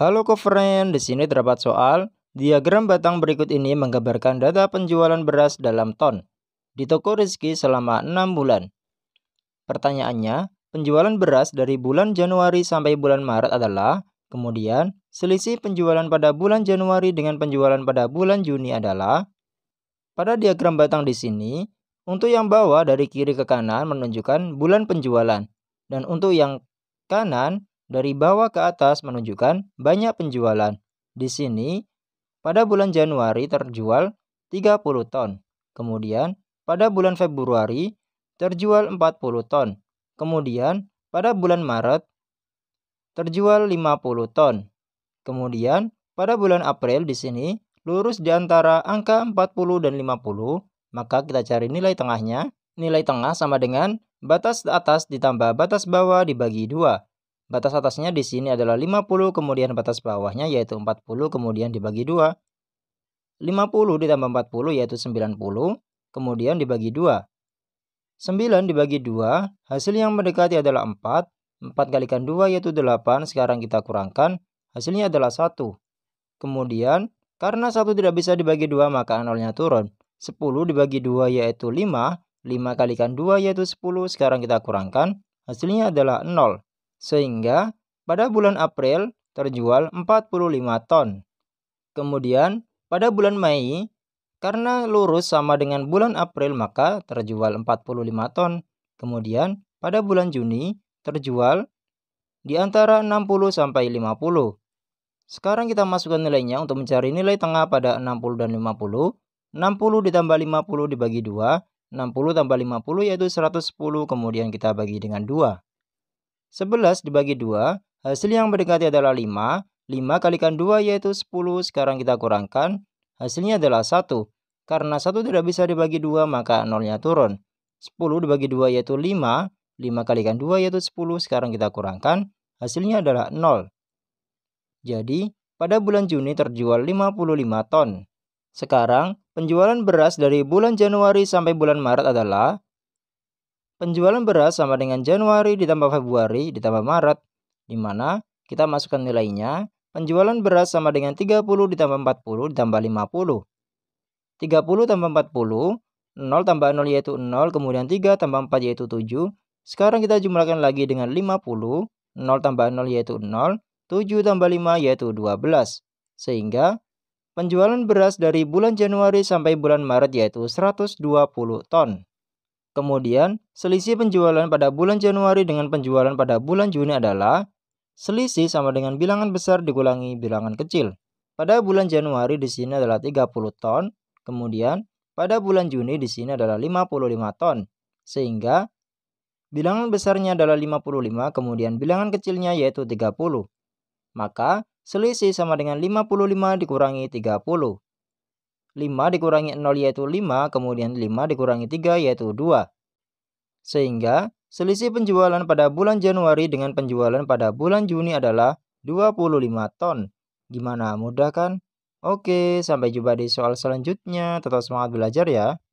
Halo Kofren, di sini terdapat soal. Diagram batang berikut ini menggambarkan data penjualan beras dalam ton di toko Rizky selama 6 bulan. Pertanyaannya, penjualan beras dari bulan Januari sampai bulan Maret adalah, kemudian selisih penjualan pada bulan Januari dengan penjualan pada bulan Juni adalah, pada diagram batang di sini, untuk yang bawah dari kiri ke kanan menunjukkan bulan penjualan, dan untuk yang kanan dari bawah ke atas menunjukkan banyak penjualan. Di sini, pada bulan Januari terjual 30 ton. Kemudian, pada bulan Februari terjual 40 ton. Kemudian, pada bulan Maret terjual 50 ton. Kemudian, pada bulan April di sini lurus di antara angka 40 dan 50, maka kita cari nilai tengahnya. Nilai tengah sama dengan batas atas ditambah batas bawah dibagi 2. Batas atasnya di sini adalah 50, kemudian batas bawahnya yaitu 40, kemudian dibagi 2. 50 ditambah 40 yaitu 90, kemudian dibagi 2. 9 dibagi 2, hasil yang mendekati adalah 4. 4 kalikan 2 yaitu 8, sekarang kita kurangkan, hasilnya adalah 1. Kemudian, karena 1 tidak bisa dibagi 2 maka nolnya turun. 10 dibagi 2 yaitu 5, 5 kalikan 2 yaitu 10, sekarang kita kurangkan, hasilnya adalah 0. Sehingga pada bulan April terjual 45 ton. Kemudian pada bulan Mei karena lurus sama dengan bulan April maka terjual 45 ton. Kemudian pada bulan Juni terjual di antara 60 sampai 50. Sekarang kita masukkan nilainya untuk mencari nilai tengah pada 60 dan 50. 60 ditambah 50 dibagi 2, 60 tambah 50 yaitu 110 kemudian kita bagi dengan 2. 11 dibagi 2, hasil yang mendekati adalah 5. 5 kalikan 2 yaitu 10, sekarang kita kurangkan. Hasilnya adalah 1. Karena 1 tidak bisa dibagi 2, maka nolnya turun. 10 dibagi 2 yaitu 5. 5 kalikan 2 yaitu 10, sekarang kita kurangkan. Hasilnya adalah 0. Jadi, pada bulan Juni terjual 55 ton. Sekarang, penjualan beras dari bulan Januari sampai bulan Maret adalah Penjualan beras sama dengan Januari ditambah Februari ditambah Maret, di mana kita masukkan nilainya. Penjualan beras sama dengan 30 ditambah 40 ditambah 50. 30 tambah 40, 0 tambah 0 yaitu 0, kemudian 3 tambah 4 yaitu 7. Sekarang kita jumlahkan lagi dengan 50, 0 tambah 0 yaitu 0, 7 tambah 5 yaitu 12. Sehingga penjualan beras dari bulan Januari sampai bulan Maret yaitu 120 ton. Kemudian, selisih penjualan pada bulan Januari dengan penjualan pada bulan Juni adalah selisih sama dengan bilangan besar dikurangi bilangan kecil. Pada bulan Januari di sini adalah 30 ton, kemudian pada bulan Juni di sini adalah 55 ton. Sehingga bilangan besarnya adalah 55, kemudian bilangan kecilnya yaitu 30. Maka selisih sama dengan 55 dikurangi 30. 5 dikurangi 0 yaitu 5, kemudian 5 dikurangi 3 yaitu 2. Sehingga selisih penjualan pada bulan Januari dengan penjualan pada bulan Juni adalah 25 ton. Gimana mudah kan? Oke, sampai jumpa di soal selanjutnya. Tetap semangat belajar ya.